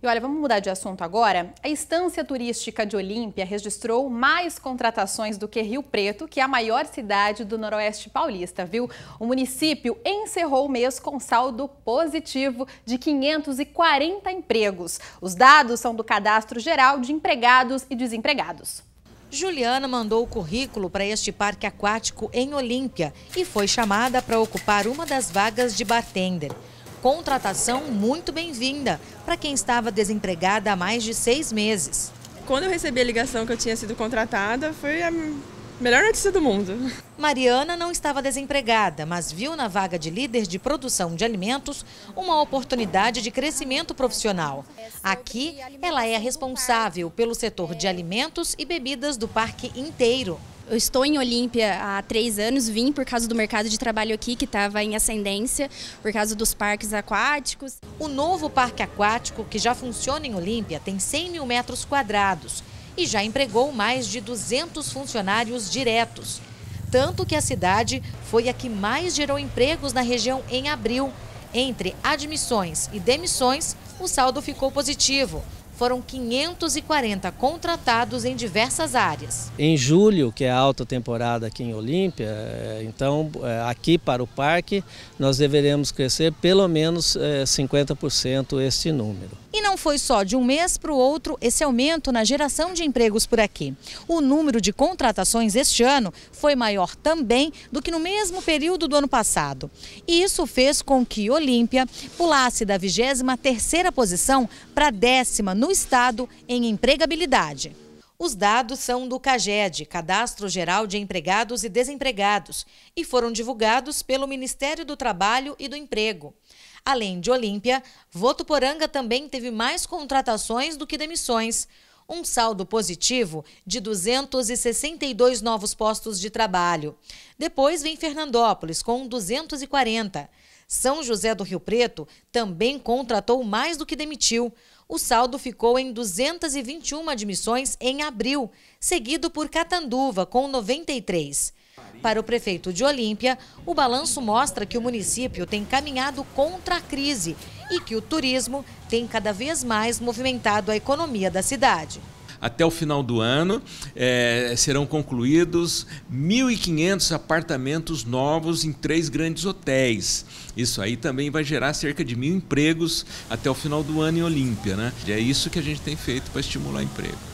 E olha, vamos mudar de assunto agora. A estância turística de Olímpia registrou mais contratações do que Rio Preto, que é a maior cidade do Noroeste Paulista, viu? O município encerrou o mês com saldo positivo de 540 empregos. Os dados são do Cadastro Geral de Empregados e Desempregados. Juliana mandou o currículo para este parque aquático em Olímpia e foi chamada para ocupar uma das vagas de bartender. Contratação muito bem-vinda para quem estava desempregada há mais de seis meses. Quando eu recebi a ligação que eu tinha sido contratada, foi a Melhor notícia do mundo. Mariana não estava desempregada, mas viu na vaga de líder de produção de alimentos uma oportunidade de crescimento profissional. Aqui, ela é responsável pelo setor de alimentos e bebidas do parque inteiro. Eu estou em Olímpia há três anos, vim por causa do mercado de trabalho aqui, que estava em ascendência, por causa dos parques aquáticos. O novo parque aquático, que já funciona em Olímpia, tem 100 mil metros quadrados e já empregou mais de 200 funcionários diretos. Tanto que a cidade foi a que mais gerou empregos na região em abril. Entre admissões e demissões, o saldo ficou positivo foram 540 contratados em diversas áreas. Em julho, que é a alta temporada aqui em Olímpia, eh, então eh, aqui para o parque nós deveremos crescer pelo menos 50% eh, este número. E não foi só de um mês para o outro esse aumento na geração de empregos por aqui. O número de contratações este ano foi maior também do que no mesmo período do ano passado. E isso fez com que Olímpia pulasse da 23ª posição para a décima no estado em empregabilidade. Os dados são do CAGED, Cadastro Geral de Empregados e Desempregados, e foram divulgados pelo Ministério do Trabalho e do Emprego. Além de Olímpia, Votuporanga também teve mais contratações do que demissões. Um saldo positivo de 262 novos postos de trabalho. Depois vem Fernandópolis, com 240. São José do Rio Preto também contratou mais do que demitiu. O saldo ficou em 221 admissões em abril, seguido por Catanduva, com 93. Para o prefeito de Olímpia, o balanço mostra que o município tem caminhado contra a crise e que o turismo tem cada vez mais movimentado a economia da cidade. Até o final do ano é, serão concluídos 1.500 apartamentos novos em três grandes hotéis. Isso aí também vai gerar cerca de mil empregos até o final do ano em Olímpia. Né? E é isso que a gente tem feito para estimular emprego.